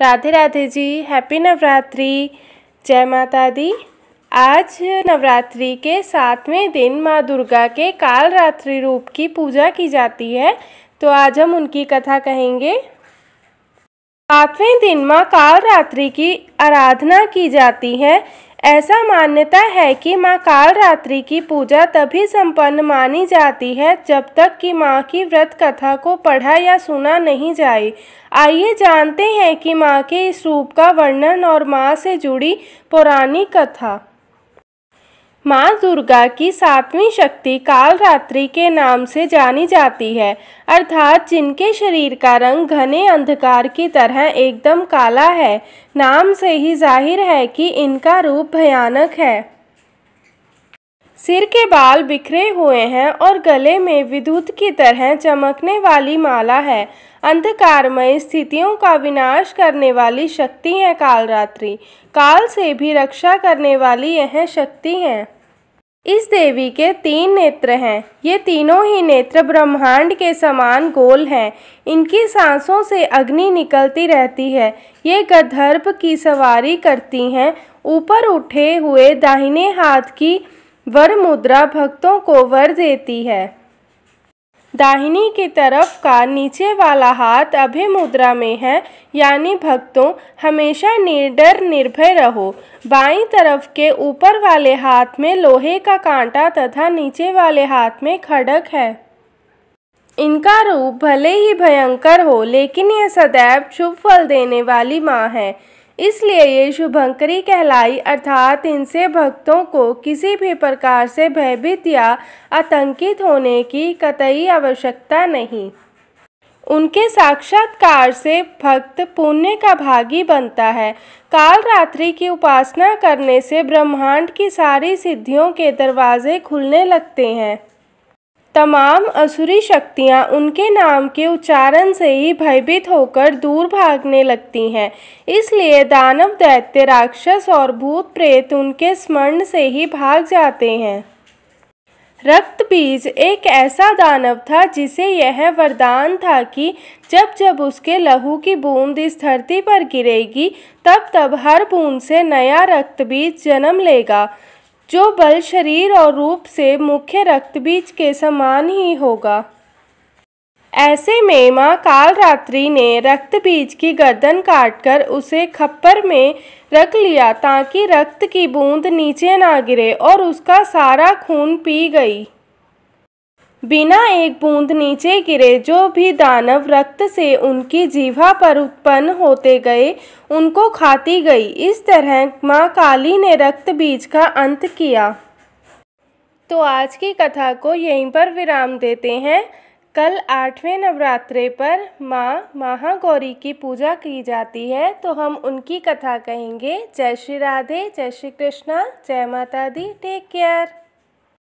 Radhe Radhe ji happy Navratri जय माता दी आज नवरात्रि के सातवें दिन माँ दुर्गा के काल रात्रि रूप की पूजा की जाती है तो आज हम उनकी कथा कहेंगे सातवें दिन माँ काल रात्रि की आराधना की जाती है ऐसा मान्यता है कि माँ कालरात्रि की पूजा तभी संपन्न मानी जाती है जब तक कि माँ की व्रत कथा को पढ़ा या सुना नहीं जाए आइए जानते हैं कि माँ के इस रूप का वर्णन और माँ से जुड़ी पौराणिक कथा माँ दुर्गा की सातवीं शक्ति कालरात्रि के नाम से जानी जाती है अर्थात जिनके शरीर का रंग घने अंधकार की तरह एकदम काला है नाम से ही जाहिर है कि इनका रूप भयानक है सिर के बाल बिखरे हुए हैं और गले में विद्युत की तरह चमकने वाली माला है अंधकारमय स्थितियों का विनाश करने वाली शक्ति है कालरात्रि काल से भी रक्षा करने वाली यह शक्ति है इस देवी के तीन नेत्र हैं ये तीनों ही नेत्र ब्रह्मांड के समान गोल हैं इनकी सांसों से अग्नि निकलती रहती है ये गधर्भ की सवारी करती हैं ऊपर उठे हुए दाहिने हाथ की वर मुद्रा भक्तों को वर देती है दाहिनी की तरफ का नीचे वाला हाथ अभय मुद्रा में है यानी भक्तों हमेशा निडर निर्भय रहो बाई तरफ के ऊपर वाले हाथ में लोहे का कांटा तथा नीचे वाले हाथ में खड़क है इनका रूप भले ही भयंकर हो लेकिन यह सदैव शुभ फल देने वाली माँ है इसलिए ये शुभंकरी कहलाई अर्थात इनसे भक्तों को किसी भी प्रकार से भयभीत या आतंकित होने की कतई आवश्यकता नहीं उनके साक्षात्कार से भक्त पुण्य का भागी बनता है काल रात्रि की उपासना करने से ब्रह्मांड की सारी सिद्धियों के दरवाजे खुलने लगते हैं तमाम असुरी शक्तियाँ उनके नाम के उच्चारण से ही भयभीत होकर दूर भागने लगती हैं इसलिए दानव दैत्य राक्षस और भूत प्रेत उनके स्मरण से ही भाग जाते हैं रक्त बीज एक ऐसा दानव था जिसे यह वरदान था कि जब जब उसके लहू की बूंद इस धरती पर गिरेगी तब तब हर बूंद से नया रक्त बीज जन्म लेगा जो बल शरीर और रूप से मुख्य रक्तबीज के समान ही होगा ऐसे में माँ कालरात्रि ने रक्तबीज की गर्दन काटकर उसे खप्पर में रख लिया ताकि रक्त की बूंद नीचे ना गिरे और उसका सारा खून पी गई बिना एक बूंद नीचे गिरे जो भी दानव रक्त से उनकी जीवा पर उत्पन्न होते गए उनको खाती गई इस तरह माँ काली ने रक्त बीज का अंत किया तो आज की कथा को यहीं पर विराम देते हैं कल आठवें नवरात्रे पर माँ महागौरी की पूजा की जाती है तो हम उनकी कथा कहेंगे जय श्री राधे जय श्री कृष्णा जय माता दी टेक केयर